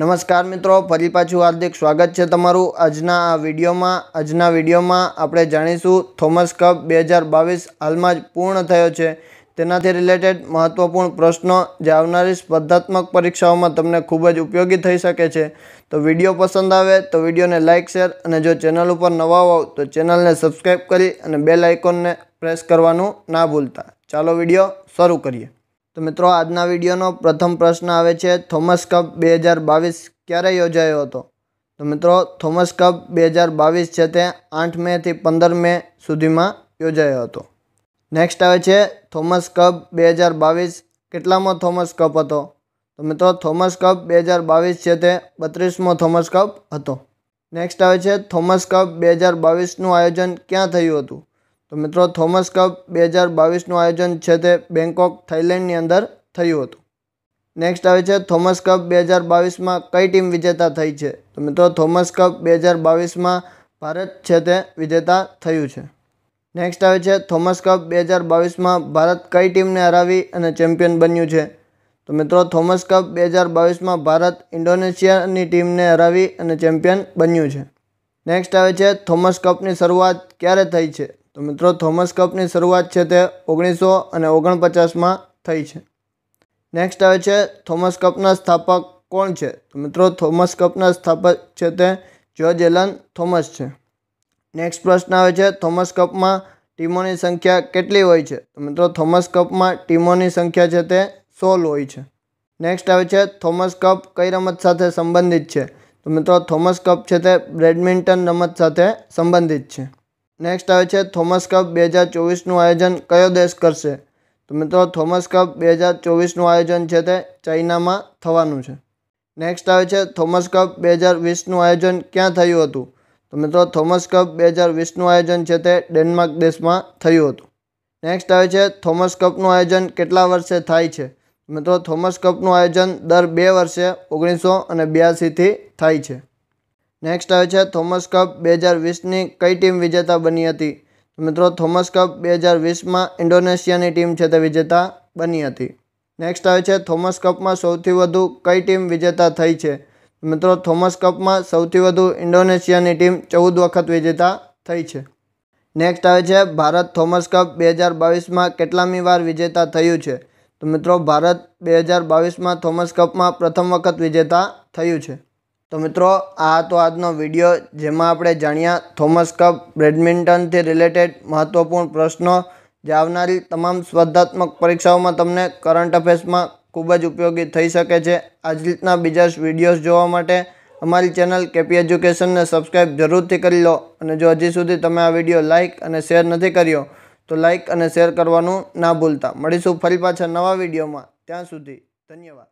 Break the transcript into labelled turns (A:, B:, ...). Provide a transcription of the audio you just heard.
A: નમસ્કાર મિત્રો ફરી પાછું હાર્દિક સ્વાગત છે તમારું આજના આ વિડીયોમાં આજના વિડીયોમાં આપણે જાણીશું થોમસ કપ બે હજાર બાવીસ હાલમાં જ પૂર્ણ થયો છે તેનાથી રિલેટેડ મહત્ત્વપૂર્ણ પ્રશ્નો જે આવનારી સ્પર્ધાત્મક પરીક્ષાઓમાં તમને ખૂબ જ ઉપયોગી થઈ શકે છે તો વિડીયો પસંદ આવે તો વિડીયોને લાઇક શેર અને જો ચેનલ ઉપર નવા હોવ તો ચેનલને સબસ્ક્રાઈબ કરી અને બેલ આઇકોનને પ્રેસ કરવાનું ના ભૂલતા ચાલો વિડીયો શરૂ કરીએ તો મિત્રો આજના વિડીયોનો પ્રથમ પ્રશ્ન આવે છે થોમસ કપ બે હજાર બાવીસ ક્યારે યોજાયો હતો તો મિત્રો થોમસ કપ બે હજાર બાવીસ છે તે આઠ મેથી પંદર મે સુધીમાં યોજાયો હતો નેક્સ્ટ આવે છે થોમસ કપ બે હજાર બાવીસ કેટલામો થોમસ કપ હતો તો મિત્રો થોમસ કપ બે હજાર બાવીસ છે તે બત્રીસમો થોમસ કપ હતો નેક્સ્ટ આવે છે થોમસ કપ બે હજાર બાવીસનું આયોજન ક્યાં થયું હતું તો મિત્રો થોમસ કપ બે હજાર બાવીસનું આયોજન છે તે બેંકોક થાઇલેન્ડની અંદર થયું હતું નેક્સ્ટ આવે છે થોમસ કપ બે હજાર બાવીસમાં કઈ ટીમ વિજેતા થઈ છે તો મિત્રો થોમસ કપ બે હજાર બાવીસમાં ભારત છે તે વિજેતા થયું છે નેક્સ્ટ આવે છે થોમસ કપ બે હજાર બાવીસમાં ભારત કઈ ટીમને હરાવી અને ચેમ્પિયન બન્યું છે તો મિત્રો થોમસ કપ બે હજાર બાવીસમાં ભારત ઇન્ડોનેશિયાની ટીમને હરાવી અને ચેમ્પિયન બન્યું છે નેક્સ્ટ આવે છે થોમસ કપની શરૂઆત ક્યારે થઈ છે તો મિત્રો થોમસ કપની શરૂઆત છે તે ઓગણીસો અને ઓગણપચાસમાં થઈ છે નેક્સ્ટ આવે છે થોમસ કપના સ્થાપક કોણ છે તો મિત્રો થોમસ કપના સ્થાપક છે તે જ્યોર્જ એલન થોમસ છે નેક્સ્ટ પ્રશ્ન આવે છે થોમસ કપમાં ટીમોની સંખ્યા કેટલી હોય છે તો મિત્રો થોમસ કપમાં ટીમોની સંખ્યા છે તે સોલ હોય છે નેક્સ્ટ આવે છે થોમસ કપ કઈ રમત સાથે સંબંધિત છે તો મિત્રો થોમસ કપ છે તે બ્રેડમિન્ટન રમત સાથે સંબંધિત છે નેક્સ્ટ આવે છે થોમસ કપ બે હજાર ચોવીસનું આયોજન કયો દેશ કરશે તો મિત્રો થોમસ કપ બે હજાર ચોવીસનું આયોજન છે તે ચાઇનામાં થવાનું છે નેક્સ્ટ આવે છે થોમસ કપ બે હજાર વીસનું આયોજન ક્યાં થયું હતું તો મિત્રો થોમસ કપ બે હજાર વીસનું આયોજન છે તે ડેનમાર્ક દેશમાં થયું હતું નેક્સ્ટ આવે છે થોમસ કપનું આયોજન કેટલા વર્ષે થાય છે મિત્રો થોમસ કપનું આયોજન દર બે વર્ષે ઓગણીસો અને બ્યાસીથી થાય છે નેક્સ્ટ આવે છે થોમસ કપ બે હજાર વીસની કઈ ટીમ વિજેતા બની હતી મિત્રો થોમસ કપ બે હજાર વીસમાં ઇન્ડોનેશિયાની ટીમ છે તે વિજેતા બની હતી નેક્સ્ટ આવે છે થોમસ કપમાં સૌથી વધુ કઈ ટીમ વિજેતા થઈ છે મિત્રો થોમસ કપમાં સૌથી વધુ ઇન્ડોનેશિયાની ટીમ ચૌદ વખત વિજેતા થઈ છે નેક્સ્ટ આવે છે ભારત થોમસ કપ બે હજાર બાવીસમાં કેટલામી વાર વિજેતા થયું છે તો મિત્રો ભારત બે હજાર બાવીસમાં થોમસ કપમાં પ્રથમ વખત વિજેતા થયું છે તો મિત્રો આ હતો આજનો વિડીયો જેમાં આપણે જાણ્યા થોમસ કપ બેડમિન્ટનથી રિલેટેડ મહત્ત્વપૂર્ણ પ્રશ્નો જે આવનારી તમામ સ્પર્ધાત્મક પરીક્ષાઓમાં તમને કરંટ અફેર્સમાં ખૂબ જ ઉપયોગી થઈ શકે છે આજ રીતના બીજા વિડીયોઝ જોવા માટે અમારી ચેનલ કેપી એજ્યુકેશનને સબસ્ક્રાઈબ જરૂરથી કરી લો અને જો હજી સુધી તમે આ વિડીયો લાઇક અને શેર નથી કર્યો તો લાઇક અને શેર કરવાનું ના ભૂલતા મળીશું ફરી પાછા નવા વિડીયોમાં ત્યાં સુધી ધન્યવાદ